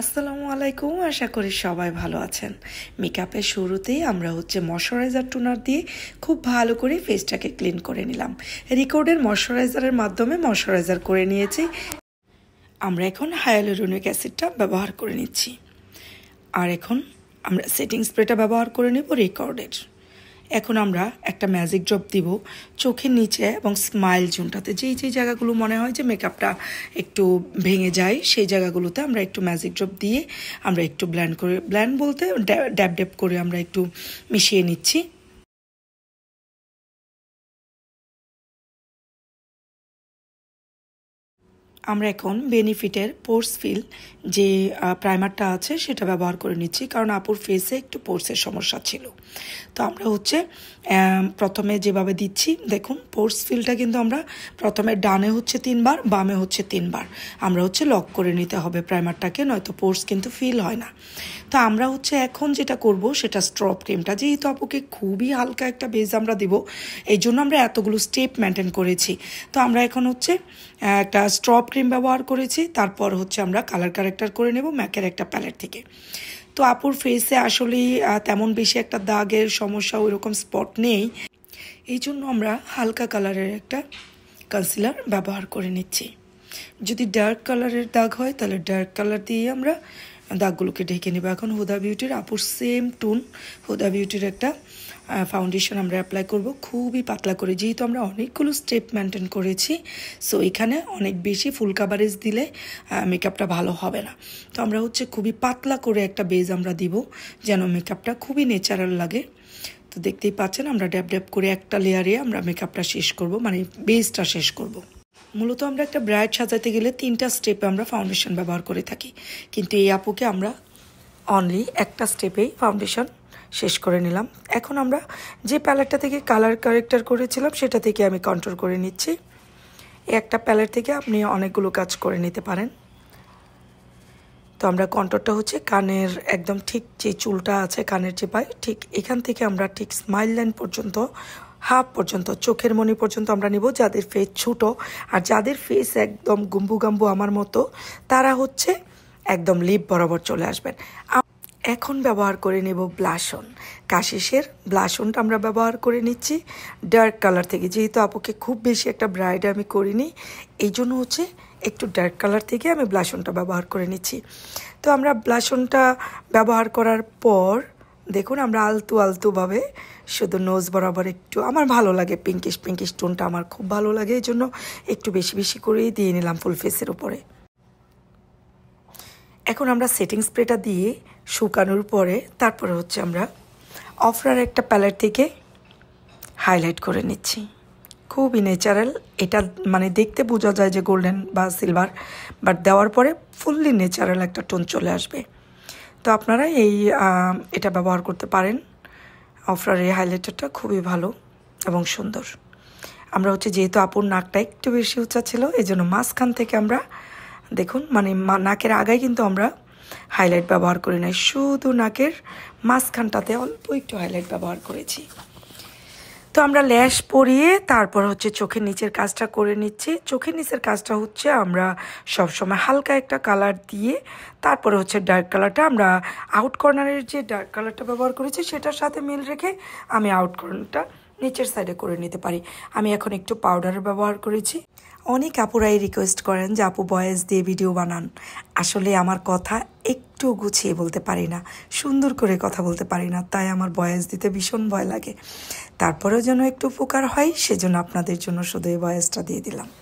আসসালামু আলাইকুম আশা করি সবাই ভালো আছেন মেকআপের শুরুতেই আমরা হচ্ছে ময়শ্চারাইজার টোনার দিয়ে খুব ভালো করে ফেসটাকে ক্লিন করে নিলাম রিকর্ডের ময়শ্চারাইজারের মাধ্যমে ময়শ্চারাইজার করে নিয়েছি আমরা এখন হায়ালোরোনিক অ্যাসিডটা ব্যবহার করে নিচ্ছি আর এখন আমরা সেটিং স্প্রেটা ব্যবহার করে নেব রেকর্ডের এখন আমরা একটা ম্যাজিক ড্রপ দিব চোখের নিচে এবং স্মাইল জোনটাতে যেই যেই জায়গাগুলো মনে হয় যে মেকআপটা একটু ভেঙে যায় সেই জায়গাগুলোতে আমরা একটু ম্যাজিক ড্রপ দিয়ে আমরা একটু ব্ল্যান্ড করে ব্ল্যান্ড বলতে ড্যাব ড্যাব করে আমরা একটু মিশিয়ে নিচ্ছি আমরা এখন বেনিফিটের ফিল যে প্রাইমারটা আছে সেটা ব্যবহার করে নিচ্ছি কারণ আপুর ফেসে একটু পোর্সের সমস্যা ছিল তো আমরা হচ্ছে প্রথমে যেভাবে দিচ্ছি দেখুন ফিলটা কিন্তু আমরা প্রথমে ডানে হচ্ছে তিনবার বামে হচ্ছে তিনবার আমরা হচ্ছে লক করে নিতে হবে প্রাইমারটাকে নয়তো পোর্স কিন্তু ফিল হয় না তো আমরা হচ্ছে এখন যেটা করব সেটা স্ট্রপ ক্রিমটা যেহেতু আপুকে খুবই হালকা একটা বেজ আমরা দেবো এই জন্য আমরা এতগুলো স্টেপ মেনটেন করেছি তো আমরা এখন হচ্ছে একটা স্ট্রপ ক্রিম ব্যবহার করেছি তারপর হচ্ছে আমরা কালার ক্যারেক্টার করে নেব ম্যাকের একটা প্যালেট থেকে তো আপুর ফেসে আসলে তেমন বেশি একটা দাগের সমস্যা ওইরকম স্পট নেই এই জন্য আমরা হালকা কালারের একটা কনসিলার ব্যবহার করে নিচ্ছি যদি ডার্ক কালারের দাগ হয় তাহলে ডার্ক কালার দিয়ে আমরা দাগগুলোকে ঢেকে নেবো এখন হুদা বিউটির আপুর সেম টুন হুদা বিউটির একটা ফাউন্ডেশন আমরা অ্যাপ্লাই করব খুবই পাতলা করে যেহেতু আমরা অনেকগুলো স্টেপ মেনটেন করেছি সো এখানে অনেক বেশি ফুল কাভারেজ দিলে মেকআপটা ভালো হবে না তো আমরা হচ্ছে খুবই পাতলা করে একটা বেজ আমরা দিব যেন মেকআপটা খুবই ন্যাচারাল লাগে তো দেখতেই পাচ্ছেন আমরা ড্যাব ড্যাব করে একটা লেয়ারে আমরা মেকআপটা শেষ করব মানে বেজটা শেষ করব মূলত আমরা একটা ব্রাইড সাজাতে গেলে তিনটা স্টেপে আমরা ফাউন্ডেশন ব্যবহার করে থাকি কিন্তু এই আপুকে আমরা অনলি একটা স্টেপেই ফাউন্ডেশন শেষ করে নিলাম এখন আমরা যে প্যালেটটা থেকে কালার কারেক্টার করেছিলাম সেটা থেকে আমি কন্ট্রোল করে নিচ্ছি একটা প্যালেট থেকে আপনি অনেকগুলো কাজ করে নিতে পারেন তো আমরা কন্ট্রোলটা হচ্ছে কানের একদম ঠিক যে চুলটা আছে কানের যে পায় ঠিক এখান থেকে আমরা ঠিক স্মাইল লাইন পর্যন্ত হাফ পর্যন্ত চোখের মণি পর্যন্ত আমরা নিব যাদের ফেস ছোটো আর যাদের ফেস একদম গুম্বু গাম্বু আমার মতো তারা হচ্ছে একদম লিপ বরাবর চলে আসবেন এখন ব্যবহার করে নেব ব্লাশন কাশিসের ব্লাসনটা আমরা ব্যবহার করে নিচ্ছি ডার্ক কালার থেকে যেহেতু আপুকে খুব বেশি একটা ব্রাইড আমি করিনি এই জন্য হচ্ছে একটু ডার্ক কালার থেকে আমি ব্লাসনটা ব্যবহার করে নিচ্ছি তো আমরা ব্লাসনটা ব্যবহার করার পর দেখুন আমরা আলতু আলতুভাবে শুধু নোজ বরাবর একটু আমার ভালো লাগে পিঙ্কিশ পিঙ্কিশ টোনটা আমার খুব ভালো লাগে এই জন্য একটু বেশি বেশি করেই দিয়ে নিলাম ফুল ফেসের উপরে এখন আমরা সেটিং স্প্রেটা দিয়ে শুকানোর পরে তারপরে হচ্ছে আমরা অফরার একটা প্যালেট থেকে হাইলাইট করে নিচ্ছি খুবই ন্যাচারাল এটা মানে দেখতে বোঝা যায় যে গোল্ডেন বা সিলভার বাট দেওয়ার পরে ফুললি ন্যাচারাল একটা টোন চলে আসবে তো আপনারা এই এটা ব্যবহার করতে পারেন অফরার এই হাইলাইটারটা খুবই ভালো এবং সুন্দর আমরা হচ্ছে যেহেতু আপুর নাকটা একটু বেশি উঁচা ছিল এই জন্য মাঝখান থেকে আমরা দেখুন মানে নাকের আগায় কিন্তু আমরা হাইলাইট ব্যবহার করি না শুধু নাকের মাঝখানটাতে অল্প একটু হাইলাইট ব্যবহার করেছি তো আমরা ল্যাশ পরিয়ে তারপর হচ্ছে চোখের নিচের কাজটা করে নিচ্ছি চোখের নিচের কাজটা হচ্ছে আমরা সব সময় হালকা একটা কালার দিয়ে তারপরে হচ্ছে ডার্ক কালারটা আমরা আউট কর্নারের যে ডার্ক কালারটা ব্যবহার করেছি সেটার সাথে মিল রেখে আমি আউট কর্নারটা নিচের সাইডে করে নিতে পারি আমি এখন একটু পাউডার ব্যবহার করেছি অনেক আপুরাই রিকোয়েস্ট করেন যে আপু বয়েস দিয়ে ভিডিও বানান আসলে আমার কথা এক একটুও গুছিয়ে বলতে পারি না সুন্দর করে কথা বলতে পারি না তাই আমার বয়স দিতে ভীষণ ভয় লাগে তারপরেও যেন একটু উপকার হয় সেজন্য আপনাদের জন্য শুধু এই বয়সটা দিয়ে দিলাম